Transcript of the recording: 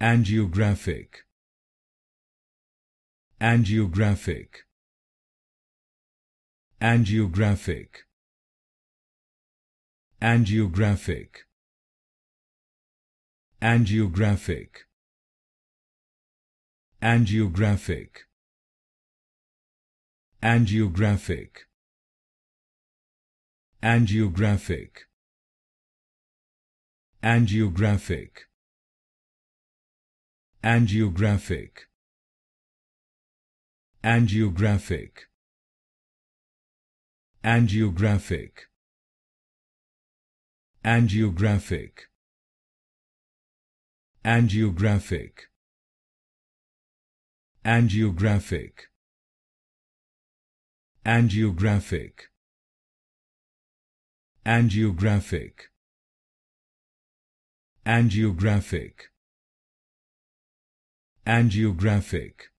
angiographic angiographic angiographic angiographic angiographic angiographic angiographic angiographic angiographic angiographic angiographic angiographic angiographic angiographic angiographic angiographic angiographic angiographic angiographic